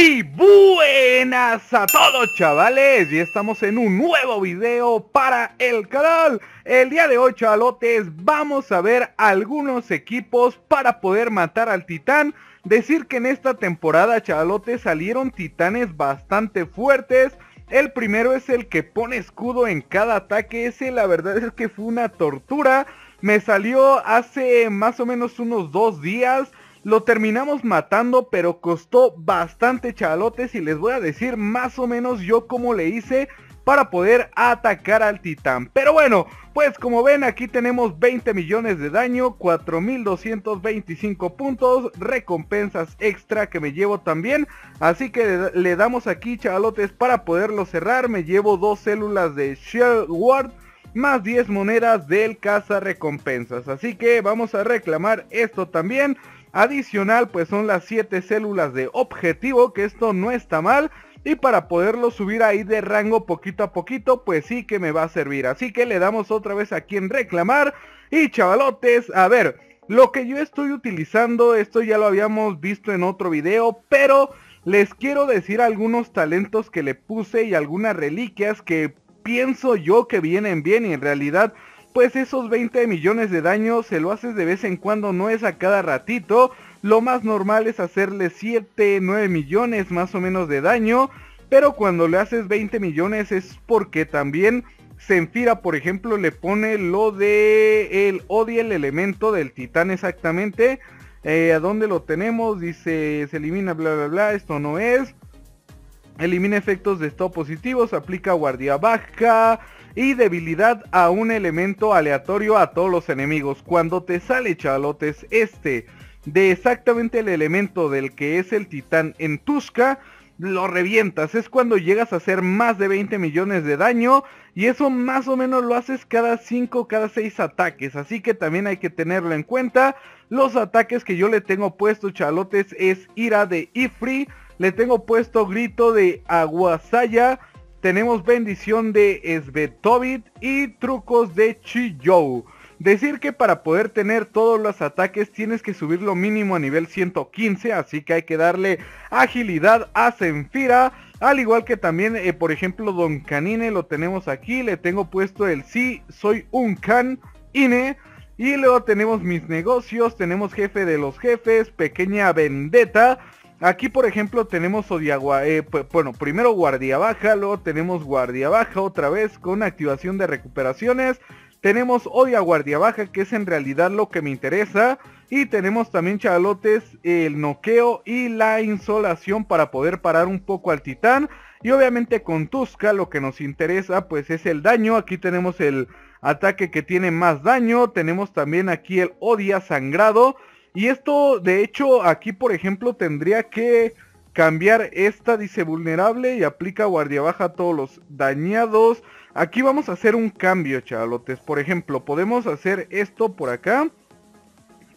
Y buenas a todos chavales, y estamos en un nuevo video para el canal El día de hoy chavalotes vamos a ver algunos equipos para poder matar al titán Decir que en esta temporada chavalotes salieron titanes bastante fuertes el primero es el que pone escudo en cada ataque, ese la verdad es que fue una tortura Me salió hace más o menos unos dos días lo terminamos matando, pero costó bastante chalotes y les voy a decir más o menos yo cómo le hice para poder atacar al titán. Pero bueno, pues como ven aquí tenemos 20 millones de daño, 4225 puntos, recompensas extra que me llevo también. Así que le damos aquí chalotes para poderlo cerrar. Me llevo dos células de Shell Ward más 10 monedas del caza recompensas. Así que vamos a reclamar esto también. Adicional, pues son las 7 células de objetivo, que esto no está mal. Y para poderlo subir ahí de rango poquito a poquito, pues sí que me va a servir. Así que le damos otra vez aquí en reclamar. Y chavalotes, a ver, lo que yo estoy utilizando, esto ya lo habíamos visto en otro video, pero les quiero decir algunos talentos que le puse y algunas reliquias que pienso yo que vienen bien y en realidad pues esos 20 millones de daño se lo haces de vez en cuando, no es a cada ratito. Lo más normal es hacerle 7, 9 millones más o menos de daño. Pero cuando le haces 20 millones es porque también Senfira, por ejemplo, le pone lo de el odia el elemento del titán exactamente. Eh, ¿A dónde lo tenemos? Dice, se elimina, bla, bla, bla, esto no es. Elimina efectos de stop positivos, aplica guardia baja y debilidad a un elemento aleatorio a todos los enemigos. Cuando te sale chalotes este de exactamente el elemento del que es el titán en Tusca, lo revientas. Es cuando llegas a hacer más de 20 millones de daño y eso más o menos lo haces cada 5, cada 6 ataques. Así que también hay que tenerlo en cuenta. Los ataques que yo le tengo puesto chalotes es ira de Ifri. Le tengo puesto grito de Aguasaya. Tenemos bendición de Svetovit y trucos de Chiyou. Decir que para poder tener todos los ataques tienes que subir lo mínimo a nivel 115, así que hay que darle agilidad a Senfira. Al igual que también, eh, por ejemplo, Don Canine lo tenemos aquí, le tengo puesto el sí, soy un can, INE. Y luego tenemos mis negocios, tenemos jefe de los jefes, pequeña vendetta. Aquí, por ejemplo, tenemos odia eh, bueno, primero guardia baja, luego tenemos guardia baja otra vez con activación de recuperaciones. Tenemos Odia Guardia Baja, que es en realidad lo que me interesa. Y tenemos también, chalotes el noqueo y la insolación para poder parar un poco al titán. Y obviamente con Tusca lo que nos interesa pues es el daño. Aquí tenemos el ataque que tiene más daño. Tenemos también aquí el Odia Sangrado. Y esto, de hecho, aquí, por ejemplo, tendría que cambiar esta, dice vulnerable y aplica guardia baja a todos los dañados. Aquí vamos a hacer un cambio, chavalotes. Por ejemplo, podemos hacer esto por acá.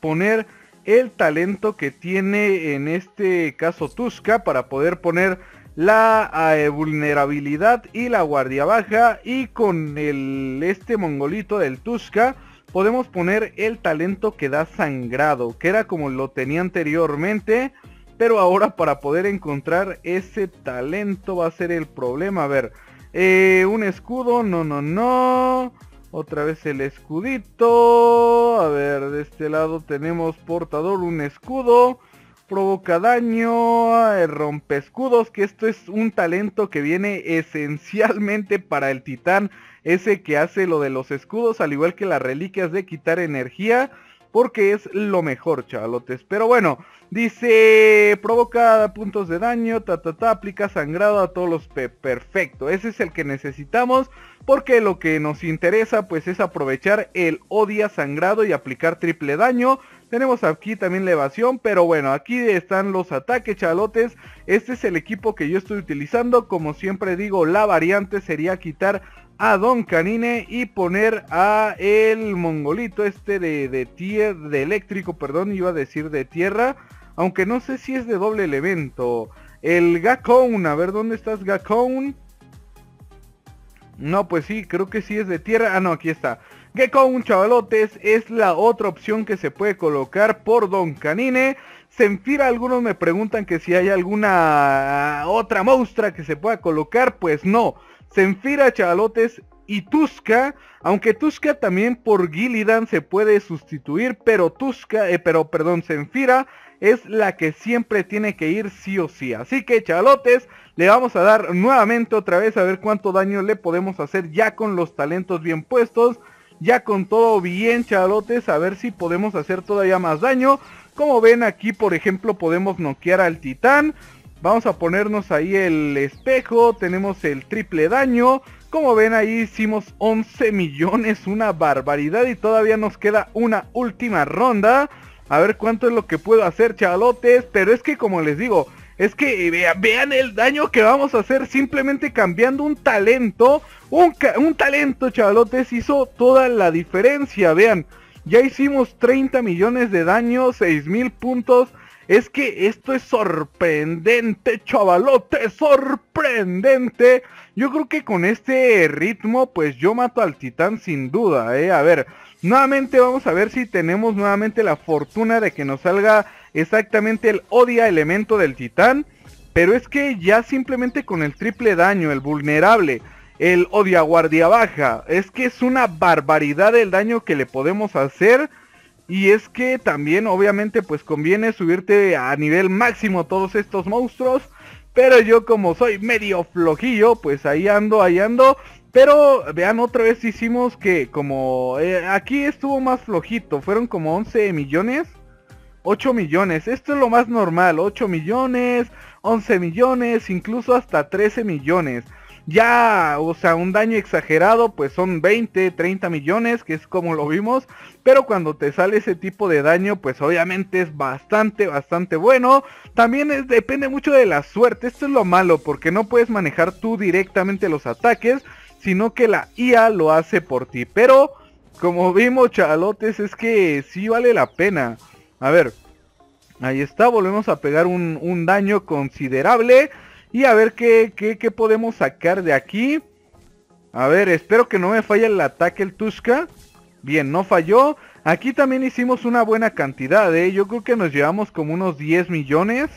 Poner el talento que tiene en este caso Tusca para poder poner la eh, vulnerabilidad y la guardia baja y con el este mongolito del Tusca podemos poner el talento que da sangrado, que era como lo tenía anteriormente, pero ahora para poder encontrar ese talento va a ser el problema. A ver, eh, un escudo, no, no, no. Otra vez el escudito. A ver, de este lado tenemos portador, un escudo provoca daño, eh, rompe escudos, que esto es un talento que viene esencialmente para el titán, ese que hace lo de los escudos, al igual que las reliquias de quitar energía, porque es lo mejor, chavalotes. Pero bueno, dice, provoca puntos de daño, ta, ta, ta, aplica sangrado a todos los P. Perfecto, ese es el que necesitamos, porque lo que nos interesa pues es aprovechar el odia sangrado y aplicar triple daño. Tenemos aquí también la evasión, pero bueno, aquí están los ataques chalotes. Este es el equipo que yo estoy utilizando. Como siempre digo, la variante sería quitar a Don Canine y poner a el mongolito este de, de, de eléctrico, perdón, iba a decir de tierra. Aunque no sé si es de doble elemento. El Gakon, a ver dónde estás Gakon. No, pues sí, creo que sí es de tierra. Ah, no, aquí está. Gekong, un chavalotes es la otra opción que se puede colocar por Don Canine. Senfira, algunos me preguntan que si hay alguna otra monstrua que se pueda colocar, pues no. Senfira, chavalotes y tusca aunque tusca también por Gillidan se puede sustituir, pero tusca eh, pero perdón, Senfira es la que siempre tiene que ir sí o sí. Así que chavalotes le vamos a dar nuevamente otra vez a ver cuánto daño le podemos hacer ya con los talentos bien puestos ya con todo bien chalotes, a ver si podemos hacer todavía más daño. Como ven aquí, por ejemplo, podemos noquear al titán. Vamos a ponernos ahí el espejo, tenemos el triple daño. Como ven ahí hicimos 11 millones, una barbaridad y todavía nos queda una última ronda. A ver cuánto es lo que puedo hacer chalotes, pero es que como les digo, es que eh, vean, el daño que vamos a hacer simplemente cambiando un talento. Un, talento, chavalotes, hizo toda la diferencia. Vean, ya hicimos 30 millones de daño, 6 mil puntos. Es que esto es sorprendente, chavalote, sorprendente. Yo creo que con este ritmo, pues yo mato al titán sin duda, eh. A ver, nuevamente vamos a ver si tenemos nuevamente la fortuna de que nos salga exactamente el odia elemento del titán, pero es que ya simplemente con el triple daño, el vulnerable, el odia guardia baja, es que es una barbaridad el daño que le podemos hacer. Y es que también obviamente pues conviene subirte a nivel máximo todos estos monstruos. Pero yo como soy medio flojillo, pues ahí ando, ahí ando. Pero vean, otra vez hicimos que como eh, aquí estuvo más flojito. Fueron como 11 millones. 8 millones. Esto es lo más normal. 8 millones, 11 millones, incluso hasta 13 millones. Ya, o sea, un daño exagerado, pues son 20, 30 millones, que es como lo vimos. Pero cuando te sale ese tipo de daño, pues obviamente es bastante, bastante bueno. También depende mucho de la suerte. Esto es lo malo, porque no puedes manejar tú directamente los ataques, sino que la IA lo hace por ti. Pero, como vimos, chalotes, es que sí vale la pena. A ver. Ahí está, volvemos a pegar un, daño considerable. Y a ver qué, qué, podemos sacar de aquí. A ver, espero que no me falle el ataque el Tushka. Bien, no falló. Aquí también hicimos una buena cantidad, ¿eh? Yo creo que nos llevamos como unos 10 millones.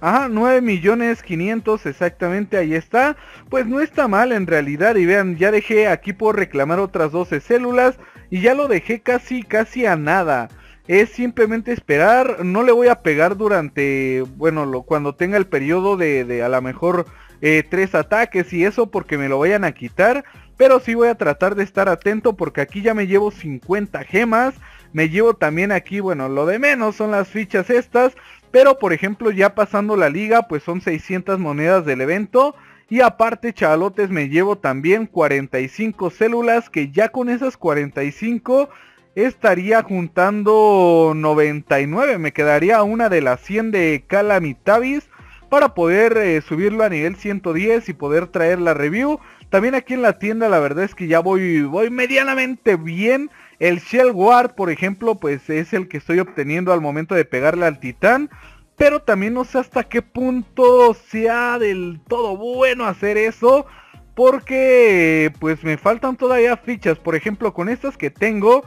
Ajá, 9 millones 500 exactamente, ahí está. Pues no está mal en realidad y vean, ya dejé aquí por reclamar otras 12 células y ya lo dejé casi, casi a nada. Es simplemente esperar, no le voy a pegar durante, bueno, lo, cuando tenga el periodo de, a lo mejor eh, tres ataques y eso porque me lo vayan a quitar. Pero sí voy a tratar de estar atento porque aquí ya me llevo 50 gemas. Me llevo también aquí, bueno, lo de menos son las fichas estas. Pero por ejemplo ya pasando la liga pues son 600 monedas del evento. Y aparte, chavalotes, me llevo también 45 células, que ya con esas 45 estaría juntando 99. Me quedaría una de las 100 de Calamitavis para poder eh, subirlo a nivel 110 y poder traer la review. También aquí en la tienda la verdad es que ya voy, voy medianamente bien. El Shell Guard, por ejemplo, pues es el que estoy obteniendo al momento de pegarle al titán. Pero también no sé hasta qué punto sea del todo bueno hacer eso. Porque pues me faltan todavía fichas. Por ejemplo, con estas que tengo,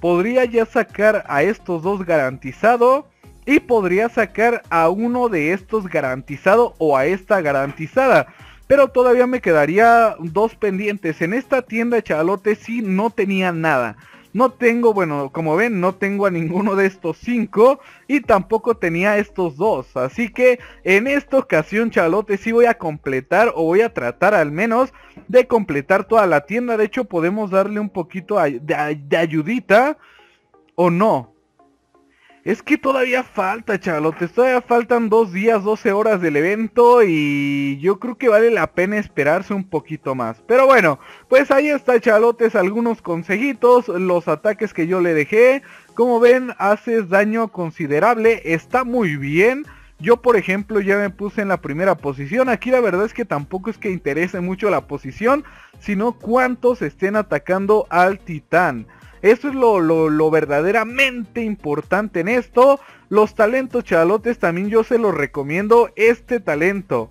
podría ya sacar a estos dos garantizado. Y podría sacar a uno de estos garantizado o a esta garantizada. Pero todavía me quedaría dos pendientes. En esta tienda de chalote sí no tenía nada. No tengo, bueno, como ven, no tengo a ninguno de estos cinco y tampoco tenía estos dos. Así que en esta ocasión, chalote, sí voy a completar o voy a tratar al menos de completar toda la tienda. De hecho, podemos darle un poquito de, de ayudita o no. Es que todavía falta, chavalotes. Todavía faltan dos días, 12 horas del evento. Y yo creo que vale la pena esperarse un poquito más. Pero bueno, pues ahí está, chalotes, Algunos consejitos. Los ataques que yo le dejé. Como ven, haces daño considerable. Está muy bien. Yo, por ejemplo, ya me puse en la primera posición. Aquí la verdad es que tampoco es que interese mucho la posición. Sino cuántos estén atacando al titán. Eso es lo, verdaderamente importante en esto. Los talentos chavalotes también yo se los recomiendo. Este talento.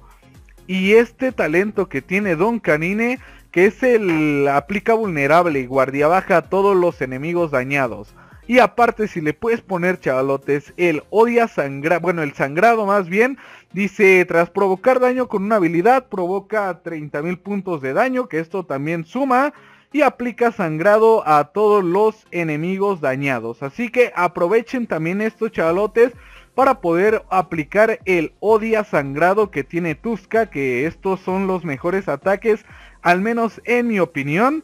Y este talento que tiene Don Canine, que es el aplica vulnerable y guardia baja a todos los enemigos dañados. Y aparte si le puedes poner chavalotes, el odia sangrado, bueno el sangrado más bien, dice tras provocar daño con una habilidad provoca 30.000 puntos de daño, que esto también suma y aplica sangrado a todos los enemigos dañados. Así que aprovechen también estos chavalotes para poder aplicar el odia sangrado que tiene Tusca que estos son los mejores ataques, al menos en mi opinión.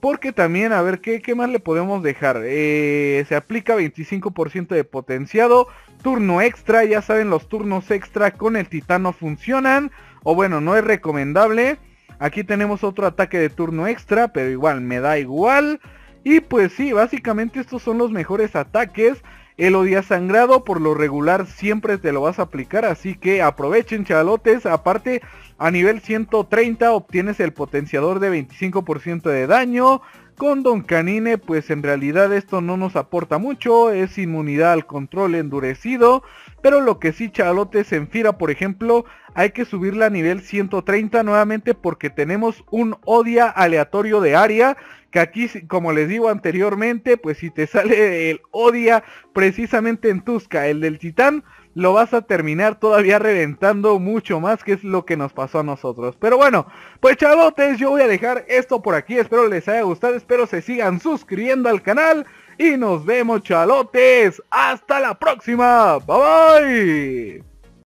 Porque también, a ver, ¿qué, qué más le podemos dejar? Eh, se aplica 25% de potenciado, turno extra, ya saben, los turnos extra con el titano funcionan, o bueno, no es recomendable. Aquí tenemos otro ataque de turno extra, pero igual me da igual. Y pues sí, básicamente estos son los mejores ataques. El odia sangrado por lo regular siempre te lo vas a aplicar, así que aprovechen chalotes. Aparte, a nivel 130 obtienes el potenciador de 25% de daño. Con Don Canine, pues en realidad esto no nos aporta mucho, es inmunidad al control endurecido, pero lo que sí Chalotes, en Fira, por ejemplo, hay que subirla a nivel 130 nuevamente porque tenemos un Odia aleatorio de área, que aquí, como les digo anteriormente, pues si te sale el Odia precisamente en Tusca, el del Titán, lo vas a terminar todavía reventando mucho más, que es lo que nos pasó a nosotros. Pero bueno, pues chalotes, yo voy a dejar esto por aquí. Espero les haya gustado, espero se sigan suscribiendo al canal. Y nos vemos chalotes. Hasta la próxima. Bye bye.